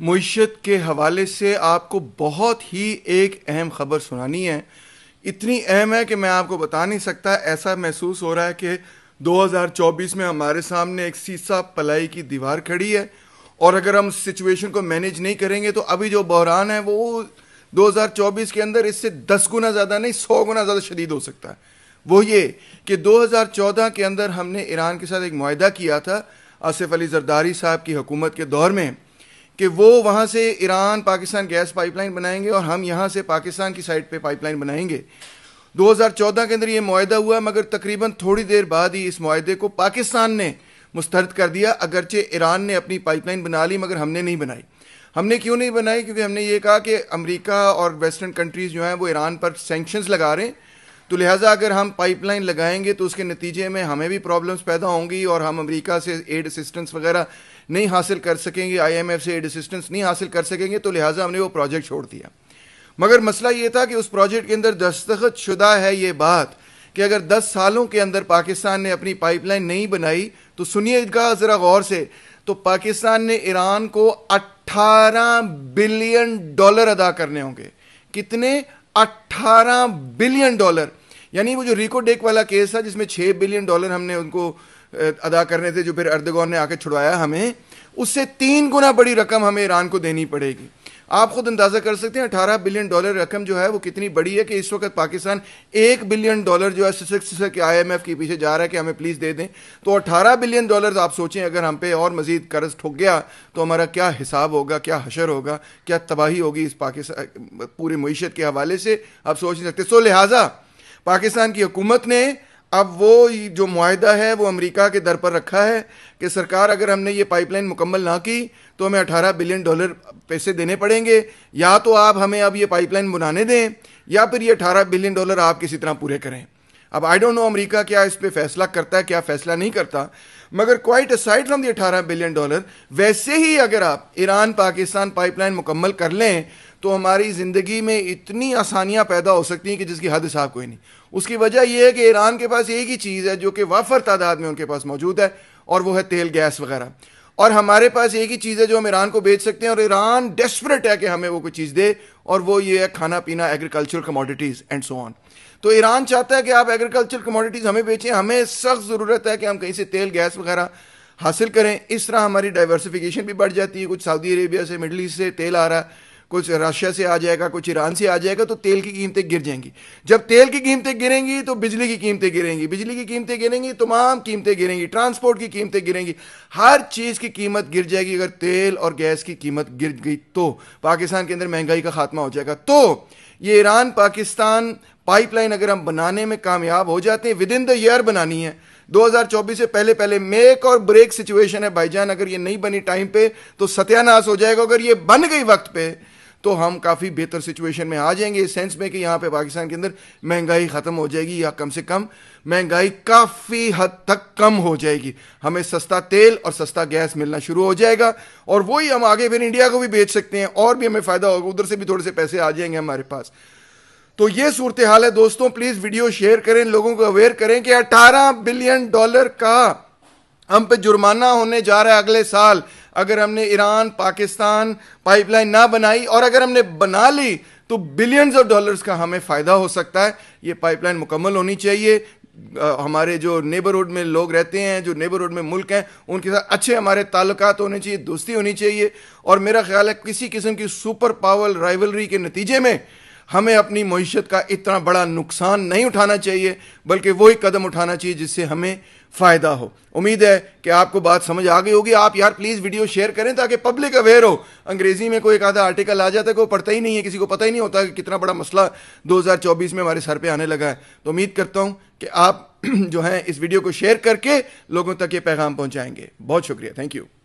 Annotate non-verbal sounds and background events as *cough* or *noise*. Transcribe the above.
मीशत के हवाले से आपको बहुत ही एक अहम ख़बर सुनानी है इतनी अहम है कि मैं आपको बता नहीं सकता ऐसा महसूस हो रहा है कि 2024 में हमारे सामने एक सीसा पलाई की दीवार खड़ी है और अगर हम सिचुएशन को मैनेज नहीं करेंगे तो अभी जो बहरान है वो 2024 के अंदर इससे 10 गुना ज़्यादा नहीं 100 गुना ज़्यादा शदीद हो सकता है वो ये कि 2014 के अंदर हमने ईरान के साथ एक माहा किया था आसिफ अली जरदारी साहब की हुकूमत के दौर में कि वो वहाँ से ईरान पाकिस्तान गैस पाइपलाइन बनाएंगे और हम यहाँ से पाकिस्तान की साइड पे पाइपलाइन बनाएंगे 2014 के अंदर ये माहा हुआ मगर तकरीबन थोड़ी देर बाद ही इस माहे को पाकिस्तान ने मुस्तरद कर दिया अगरचे ईरान ने अपनी पाइपलाइन बना ली मगर हमने नहीं बनाई हमने क्यों नहीं बनाई क्योंकि हमने ये कहा कि अमरीका और वेस्टर्न कंट्रीज़ जो हैं वो ईरान पर सेंक्शन लगा रहे हैं तो लिहाजा अगर हम पाइपलाइन लगाएंगे तो उसके नतीजे में हमें भी प्रॉब्लम्स पैदा होंगी और हम अमेरिका से एड असिस्टेंस वगैरह नहीं हासिल कर सकेंगे आईएमएफ से एड असिस्टेंस नहीं हासिल कर सकेंगे तो लिहाजा हमने वो प्रोजेक्ट छोड़ दिया मगर मसला ये था कि उस प्रोजेक्ट के अंदर दस्तखत शुदा है ये बात कि अगर 10 सालों के अंदर पाकिस्तान ने अपनी पाइपलाइन नहीं बनाई तो सुनिए इसका ज़रा गौर से तो पाकिस्तान ने ईरान को 18 बिलियन डॉलर अदा करने होंगे कितने 18 बिलियन डॉलर यानी वो जो रिको डेक वाला केस था जिसमें छः बिलियन डॉलर हमने उनको अदा करने थे जो फिर अर्दगौर ने आके छुड़वाया हमें उससे तीन गुना बड़ी रकम हमें ईरान को देनी पड़ेगी आप खुद अंदाज़ा कर सकते हैं अठारह बिलियन डॉलर रकम जो है वो कितनी बड़ी है कि इस वक्त पाकिस्तान एक बिलियन डॉलर जो है आई एम के आईएमएफ के पीछे जा रहा है कि हमें प्लीज़ दे दें तो अठारह बिलियन डॉलर आप सोचें अगर हम पे और मज़ीद कर्ज ठुक गया तो हमारा क्या हिसाब होगा क्या हशर होगा क्या तबाही होगी इस पाकिस्तान पूरी मीशत के हवाले से आप सोच नहीं सकते सो तो लिहाजा पाकिस्तान की हुकूमत ने अब वो जो माहदा है वो अमेरिका के दर पर रखा है कि सरकार अगर हमने ये पाइपलाइन मुकम्मल ना की तो हमें 18 बिलियन डॉलर पैसे देने पड़ेंगे या तो आप हमें अब ये पाइपलाइन बनाने दें या फिर ये 18 बिलियन डॉलर आप किसी तरह पूरे करें अब आई डोंट नो अमेरिका क्या इस पर फैसला करता है क्या फैसला नहीं करता मगर क्वाइट असाइड फ्रॉम दी अठारह बिलियन डॉलर वैसे ही अगर आप ईरान पाकिस्तान पाइपलाइन मुकम्मल कर लें तो हमारी ज़िंदगी में इतनी आसानियाँ पैदा हो सकती हैं कि जिसकी हद साफ कोई नहीं उसकी वजह यह है कि ईरान के पास एक ही चीज़ है जो कि वाफर तादाद में उनके पास मौजूद है और वो है तेल गैस वगैरह और हमारे पास एक ही चीज़ है जो हम ईरान को बेच सकते हैं और ईरान डेस्परेट है कि हमें वो कोई चीज़ दे और वो ये है खाना पीना agriculture commodities and so on तो ईरान चाहता है कि आप एग्रीकल्चर कमोडिटीज़ हमें बेचें हमें सख्त ज़रूरत है कि हम कहीं से तेल गैस वगैरह हासिल करें इस तरह हमारी डाइवर्सिफिकेशन भी बढ़ जाती है कुछ सऊदी अरेबिया से मिडल ईस्ट से तेल आ रहा है कुछ रशिया से आ जाएगा कुछ ईरान से आ जाएगा तो तेल की कीमतें गिर जाएंगी जब तेल की कीमतें गिरेंगी तो बिजली की कीमतें गिरेंगी बिजली की कीमतें गिरेंगी तमाम कीमतें गिरेंगी ट्रांसपोर्ट की कीमतें गिरेंगी हर चीज़ की कीमत गिर जाएगी अगर तेल और गैस की कीमत गिर गई तो पाकिस्तान के अंदर महंगाई का खात्मा हो जाएगा तो ये ईरान पाकिस्तान पाइपलाइन अगर हम बनाने में कामयाब हो जाते हैं विद इन द ईयर बनानी है 2024 से पहले पहले मेक और ब्रेक सिचुएशन है भाईजान अगर ये नहीं बनी टाइम पे तो सत्यानाश हो जाएगा अगर ये बन गई वक्त पे तो हम काफ़ी बेहतर सिचुएशन में आ जाएंगे इस सेंस में कि यहाँ पे पाकिस्तान के अंदर महंगाई ख़त्म हो जाएगी या कम से कम महंगाई काफ़ी हद तक कम हो जाएगी हमें सस्ता तेल और सस्ता गैस मिलना शुरू हो जाएगा और वही हम आगे फिर इंडिया को भी बेच सकते हैं और भी हमें फ़ायदा होगा उधर से भी थोड़े से पैसे आ जाएंगे हमारे पास तो ये सूरत हाल है दोस्तों प्लीज़ वीडियो शेयर करें लोगों को अवेयर करें कि 18 बिलियन डॉलर का हम पे जुर्माना होने जा रहा है अगले साल अगर हमने ईरान पाकिस्तान पाइपलाइन ना बनाई और अगर हमने बना ली तो बिलियंस ऑफ डॉलर्स का हमें फ़ायदा हो सकता है ये पाइपलाइन मुकम्मल होनी चाहिए हमारे जो नेबरहुड में लोग रहते हैं जो नेबरहुड में मुल्क हैं उनके साथ अच्छे हमारे ताल्लुक होने चाहिए दोस्ती होनी चाहिए और मेरा ख्याल है किसी किस्म की सुपर पावर राइवलरी के नतीजे में हमें अपनी मीशत का इतना बड़ा नुकसान नहीं उठाना चाहिए बल्कि वही कदम उठाना चाहिए जिससे हमें फ़ायदा हो उम्मीद है कि आपको बात समझ आ गई होगी आप यार प्लीज़ वीडियो शेयर करें ताकि पब्लिक अवेयर हो अंग्रेज़ी में कोई एक आधा आर्टिकल आ जाता है कोई पढ़ता ही नहीं है किसी को पता ही नहीं होता कि कितना बड़ा मसला 2024 में हमारे सर पे आने लगा है तो उम्मीद करता हूँ कि आप *clears throat* जो हैं इस वीडियो को शेयर करके लोगों तक ये पैगाम पहुँचाएंगे बहुत शुक्रिया थैंक यू